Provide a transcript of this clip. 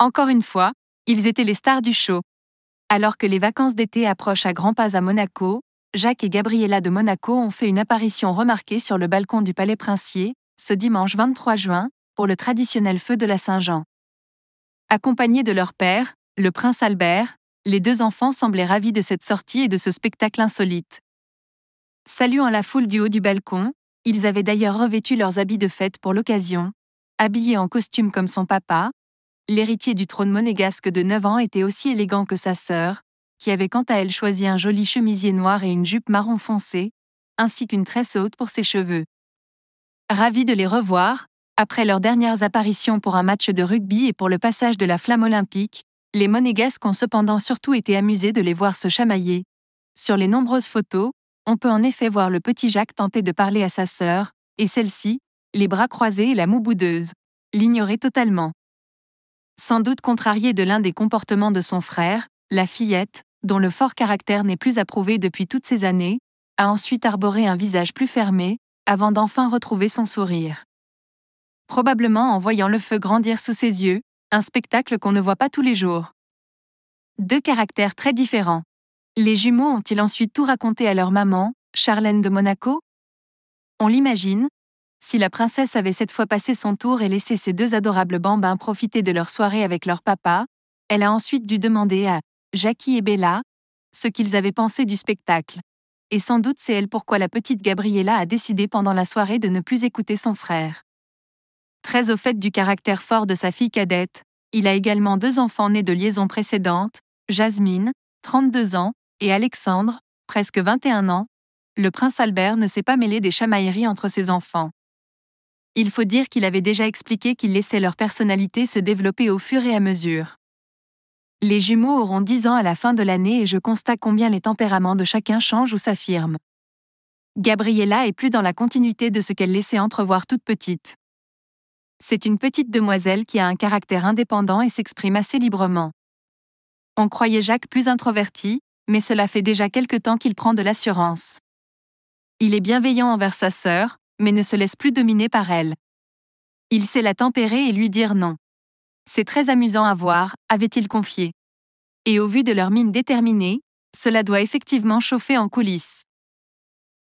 Encore une fois, ils étaient les stars du show. Alors que les vacances d'été approchent à grands pas à Monaco, Jacques et Gabriella de Monaco ont fait une apparition remarquée sur le balcon du Palais Princier, ce dimanche 23 juin, pour le traditionnel feu de la Saint-Jean. Accompagnés de leur père, le prince Albert, les deux enfants semblaient ravis de cette sortie et de ce spectacle insolite. Saluant la foule du haut du balcon, ils avaient d'ailleurs revêtu leurs habits de fête pour l'occasion, habillés en costume comme son papa, l'héritier du trône monégasque de 9 ans était aussi élégant que sa sœur, qui avait quant à elle choisi un joli chemisier noir et une jupe marron foncé, ainsi qu'une tresse haute pour ses cheveux. Ravi de les revoir, après leurs dernières apparitions pour un match de rugby et pour le passage de la flamme olympique, les monégasques ont cependant surtout été amusés de les voir se chamailler. Sur les nombreuses photos, on peut en effet voir le petit Jacques tenter de parler à sa sœur, et celle-ci, les bras croisés et la moue boudeuse, l'ignorait totalement sans doute contrarié de l'un des comportements de son frère, la fillette, dont le fort caractère n'est plus approuvé depuis toutes ces années, a ensuite arboré un visage plus fermé, avant d'enfin retrouver son sourire. Probablement en voyant le feu grandir sous ses yeux, un spectacle qu'on ne voit pas tous les jours. Deux caractères très différents. Les jumeaux ont-ils ensuite tout raconté à leur maman, Charlène de Monaco On l'imagine, si la princesse avait cette fois passé son tour et laissé ses deux adorables bambins profiter de leur soirée avec leur papa, elle a ensuite dû demander à Jackie et Bella ce qu'ils avaient pensé du spectacle. Et sans doute c'est elle pourquoi la petite Gabriella a décidé pendant la soirée de ne plus écouter son frère. Très au fait du caractère fort de sa fille cadette, il a également deux enfants nés de liaisons précédentes, Jasmine, 32 ans, et Alexandre, presque 21 ans. Le prince Albert ne s'est pas mêlé des chamailleries entre ses enfants il faut dire qu'il avait déjà expliqué qu'il laissait leur personnalité se développer au fur et à mesure. Les jumeaux auront 10 ans à la fin de l'année et je constate combien les tempéraments de chacun changent ou s'affirment. Gabriella est plus dans la continuité de ce qu'elle laissait entrevoir toute petite. C'est une petite demoiselle qui a un caractère indépendant et s'exprime assez librement. On croyait Jacques plus introverti, mais cela fait déjà quelque temps qu'il prend de l'assurance. Il est bienveillant envers sa sœur, mais ne se laisse plus dominer par elle. Il sait la tempérer et lui dire non. C'est très amusant à voir, avait-il confié. Et au vu de leur mine déterminée, cela doit effectivement chauffer en coulisses.